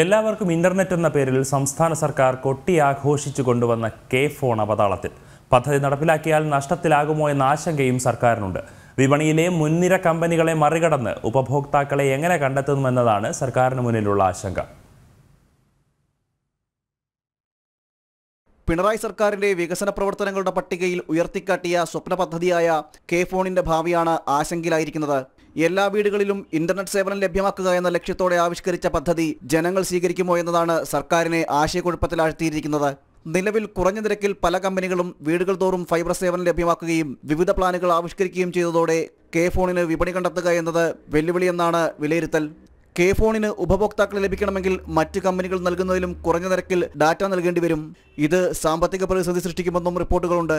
എല്ലാവർക്കും ഇന്റർനെറ്റ് എന്ന പേരിൽ സംസ്ഥാന സർക്കാർ കൊട്ടി ആഘോഷിച്ചു കൊണ്ടുവന്ന കെ ഫോൺ അവതാളത്തിൽ പദ്ധതി നടപ്പിലാക്കിയാൽ നഷ്ടത്തിലാകുമോ എന്ന ആശങ്കയും സർക്കാരിനുണ്ട് വിപണിയിലെ മുൻനിര കമ്പനികളെ മറികടന്ന് ഉപഭോക്താക്കളെ എങ്ങനെ കണ്ടെത്തുന്നുവെന്നതാണ് സർക്കാരിന് മുന്നിലുള്ള ആശങ്ക പിണറായി സർക്കാരിന്റെ വികസന പ്രവർത്തനങ്ങളുടെ പട്ടികയിൽ ഉയർത്തിക്കാട്ടിയ സ്വപ്ന പദ്ധതിയായ കെ ഫോണിന്റെ ഭാവിയാണ് ആശങ്കയിലായിരിക്കുന്നത് എല്ലാ വീടുകളിലും ഇന്റർനെറ്റ് സേവനം ലഭ്യമാക്കുക എന്ന ലക്ഷ്യത്തോടെ ആവിഷ്കരിച്ച പദ്ധതി ജനങ്ങൾ സ്വീകരിക്കുമോ എന്നതാണ് സർക്കാരിനെ ആശയക്കുഴപ്പത്തിലാഴ്ത്തിയിരിക്കുന്നത് നിലവിൽ കുറഞ്ഞ നിരക്കിൽ പല കമ്പനികളും വീടുകൾ തോറും ഫൈബർ സേവനം ലഭ്യമാക്കുകയും വിവിധ പ്ലാനുകൾ ആവിഷ്കരിക്കുകയും ചെയ്തതോടെ കെ ഫോണിന് വിപണി കണ്ടെത്തുക എന്നത് വെല്ലുവിളിയെന്നാണ് വിലയിരുത്തൽ കെ ഫോണിന് ഉപഭോക്താക്കൾ ലഭിക്കണമെങ്കിൽ മറ്റ് കമ്പനികൾ നൽകുന്നതിലും കുറഞ്ഞ നിരക്കിൽ ഡാറ്റ നൽകേണ്ടി വരും ഇത് സാമ്പത്തിക പ്രതിസന്ധി സൃഷ്ടിക്കുമെന്നും റിപ്പോർട്ടുകളുണ്ട്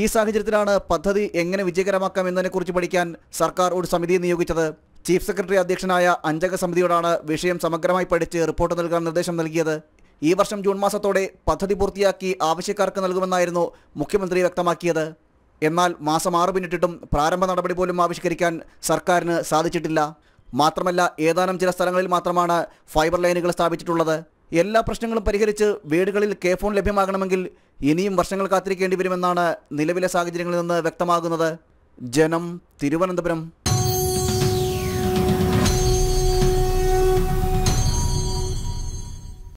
ഈ സാഹചര്യത്തിലാണ് പദ്ധതി എങ്ങനെ വിജയകരമാക്കാം എന്നതിനെക്കുറിച്ച് പഠിക്കാൻ സർക്കാർ ഒരു സമിതിയെ നിയോഗിച്ചത് ചീഫ് സെക്രട്ടറി അധ്യക്ഷനായ അഞ്ചംഗ സമിതിയോടാണ് വിഷയം സമഗ്രമായി പഠിച്ച് റിപ്പോർട്ട് നൽകാൻ നിർദ്ദേശം നൽകിയത് ഈ വർഷം ജൂൺ മാസത്തോടെ പദ്ധതി പൂർത്തിയാക്കി ആവശ്യക്കാർക്ക് നൽകുമെന്നായിരുന്നു മുഖ്യമന്ത്രി വ്യക്തമാക്കിയത് എന്നാൽ മാസം ആറ് പിന്നിട്ടിട്ടും പ്രാരംഭ നടപടി പോലും ആവിഷ്കരിക്കാൻ സർക്കാരിന് സാധിച്ചിട്ടില്ല മാത്രമല്ല ഏതാനും ചില സ്ഥലങ്ങളിൽ മാത്രമാണ് ഫൈബർ ലൈനുകൾ സ്ഥാപിച്ചിട്ടുള്ളത് എല്ലാ പ്രശ്നങ്ങളും പരിഹരിച്ച് വീടുകളിൽ കെ ഫോൺ ലഭ്യമാകണമെങ്കിൽ ഇനിയും വർഷങ്ങൾ കാത്തിരിക്കേണ്ടി വരുമെന്നാണ് നിലവിലെ സാഹചര്യങ്ങളിൽ നിന്ന് വ്യക്തമാകുന്നത് ജനം തിരുവനന്തപുരം